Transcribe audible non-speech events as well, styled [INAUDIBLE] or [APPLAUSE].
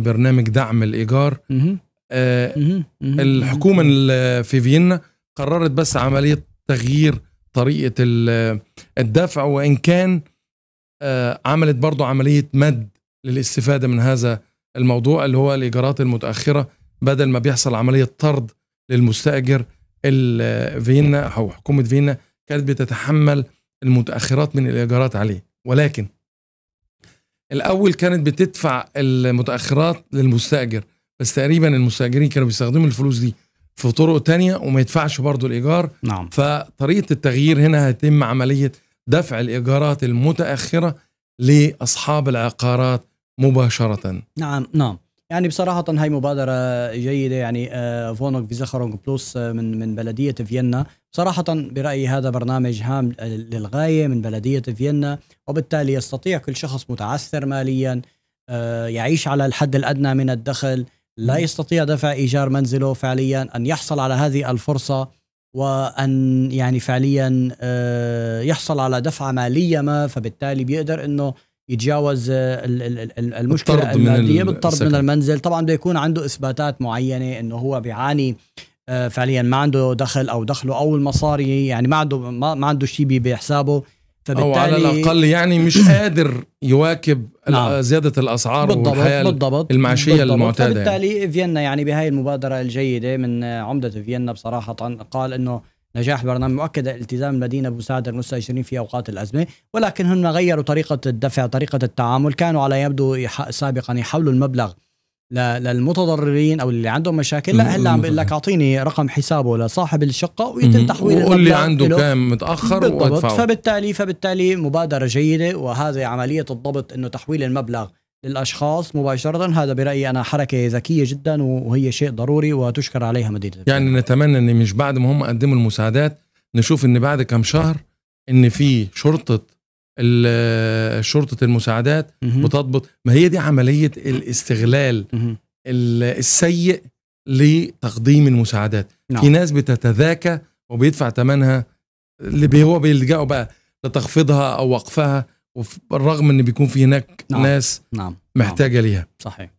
برنامج دعم الايجار آه، الحكومه في فيينا قررت بس عمليه تغيير طريقه الدفع وان كان آه، عملت برضو عمليه مد للاستفاده من هذا الموضوع اللي هو الايجارات المتاخره بدل ما بيحصل عمليه طرد للمستاجر فيينا او حكومه فيينا كانت بتتحمل المتاخرات من الايجارات عليه ولكن الاول كانت بتدفع المتاخرات للمستاجر بس تقريبا المستاجرين كانوا بيستخدموا الفلوس دي في طرق تانية وما يدفعش برضه الايجار نعم. فطريقه التغيير هنا هيتم عمليه دفع الايجارات المتاخره لاصحاب العقارات مباشره نعم نعم يعني بصراحة هاي مبادرة جيدة يعني آه، فونوك في زخرونج بلوس آه، من من بلدية فيينا صراحة برأيي هذا برنامج هام للغاية من بلدية فيينا وبالتالي يستطيع كل شخص متعثر ماليا آه، يعيش على الحد الأدنى من الدخل لا يستطيع دفع إيجار منزله فعليا أن يحصل على هذه الفرصة وأن يعني فعليا يحصل على دفعة مالية ما فبالتالي بيقدر أنه يتجاوز آه، المشكله الماديه بالطرد من المنزل طبعا بده يكون عنده اثباتات معينه انه هو بيعاني آه، فعليا ما عنده دخل او دخله او المصاري يعني ما عنده ما عنده شيء بحسابه فبالتالي او على الاقل يعني مش [COUGHS] قادر يواكب نعم. زياده الاسعار بالضبط والحياه بالضبط المعيشيه بالضبط المعتاده يعني. فبالتالي يعني. فيينا يعني بهاي المبادره الجيده من آه، عمده فيينا بصراحه قال انه نجاح برنامج مؤكد التزام المدينة بمساعدة المستأجرين في أوقات الأزمة ولكن هم غيروا طريقة الدفع طريقة التعامل كانوا على يبدو سابقا يحولوا المبلغ للمتضررين او اللي عندهم مشاكل لا هلا عم بقول لك اعطيني رقم حسابه لصاحب الشقه ويتم تحويل وقول لي عنده كان متاخر بالضبط فبالتالي فبالتالي مبادره جيده وهذه عمليه الضبط انه تحويل المبلغ للاشخاص مباشره هذا برايي انا حركه ذكيه جدا وهي شيء ضروري وتشكر عليها مدينه يعني نتمنى ان مش بعد ما هم قدموا المساعدات نشوف ان بعد كم شهر ان في شرطه شرطه المساعدات بتضبط ما هي دي عمليه الاستغلال السيء لتقديم المساعدات نعم. في ناس بتتذاكى وبيدفع ثمنها اللي هو بيلجأوا بقى لتخفيضها او وقفها وبالرغم ان بيكون في هناك نعم. ناس نعم. نعم. محتاجه نعم. ليها صحيح